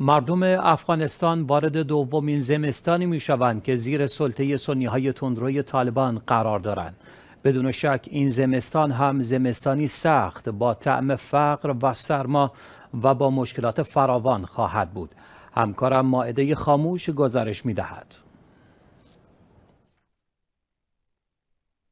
مردم افغانستان وارد دومین زمستانی می شوند که زیر سلطه سنی های تندروی طالبان قرار دارند. بدون شک این زمستان هم زمستانی سخت با طعم فقر و سرما و با مشکلات فراوان خواهد بود. همکارم ماعده خاموش گزارش می دهد.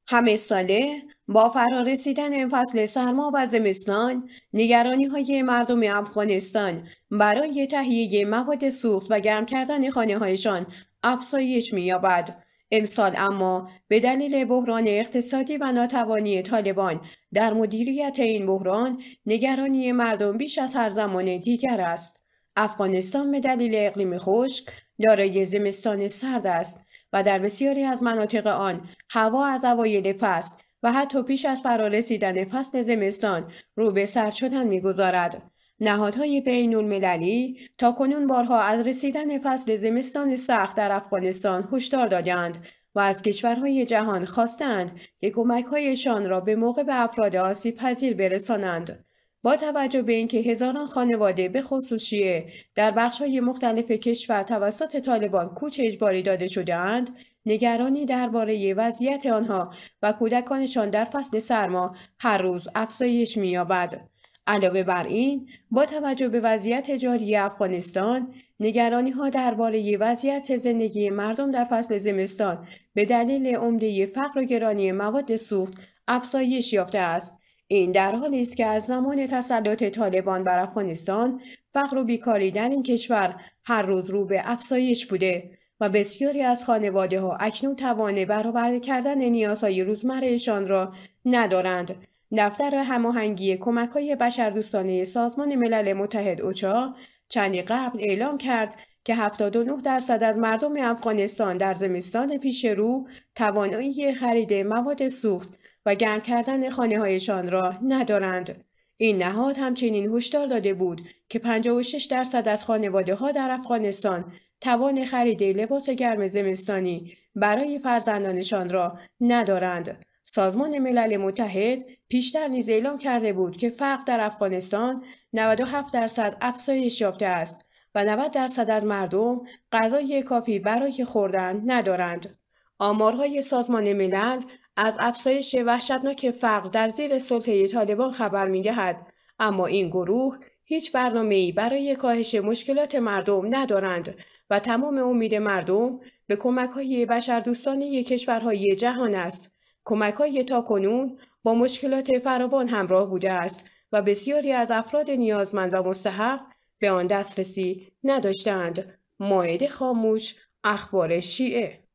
همه ساله با فرارسیدن فصل سرما و زمستان نگرانی های مردم افغانستان برای تهیه مواد سوخت و گرم کردن خانه هایشان افزایش می‌یابد. امسال اما به دلیل بحران اقتصادی و ناتوانی طالبان در مدیریت این بحران نگرانی مردم بیش از هر زمان دیگر است. افغانستان به دلیل اقلیم خشک دارای زمستان سرد است و در بسیاری از مناطق آن هوا از اوایل فصل و حتی پیش از فرارسیدن فصل زمستان رو به سر شدن میگذارد نهادهای بین‌المللی تاکنون تا کنون بارها از رسیدن فصل زمستان سخت در افغانستان هشدار دادند و از کشورهای جهان خواستند که کمکهایشان را به موقع به افراد آسیب پذیر برسانند. با توجه به اینکه هزاران خانواده به خصوصیه در بخشهای مختلف کشور توسط طالبان کوچ اجباری داده شدهاند نگرانی درباره وضعیت آنها و کودکانشان در فصل سرما هر روز افزایش می‌یابد. علاوه بر این با توجه به وضعیت جاری افغانستان نگرانی ها درباره وضعیت زندگی مردم در فصل زمستان به دلیل عمده فقر و گرانی مواد سوخت افزایش یافته است این در حالی است که از زمان تسلط طالبان بر افغانستان فقر و بیکاری در این کشور هر روز رو به افزایش بوده و بسیاری از خانواده ها اکنون توانه برآورده کردن نیازهای روزمرهشان را ندارند. دفتر هماهنگی کمک های بشردوستانه سازمان ملل متحد اوچا چندی قبل اعلام کرد که 79 درصد از مردم افغانستان در زمستان پیش رو توانایی خرید مواد سوخت و گرم کردن خانه هایشان را ندارند. این نهاد همچنین هشدار داده بود که 56 درصد از خانواده ها در افغانستان توان خرید لباس گرم زمستانی برای فرزندانشان را ندارند. سازمان ملل متحد پیشتر نیز اعلام کرده بود که فقر در افغانستان 97 درصد افزایش یافته است و 90 درصد از مردم غذای کافی برای خوردن ندارند. آمارهای سازمان ملل از افزایش وحشتناک فقر در زیر سلطه طالبان خبر میدهد اما این گروه هیچ برنامه‌ای برای کاهش مشکلات مردم ندارند و تمام امید مردم به کمک های بشر دوستانی کشورهای جهان است. کمک های تا کنون با مشکلات فراوان همراه بوده است و بسیاری از افراد نیازمند و مستحق به آن دسترسی نداشتند. ماید خاموش اخبار شیعه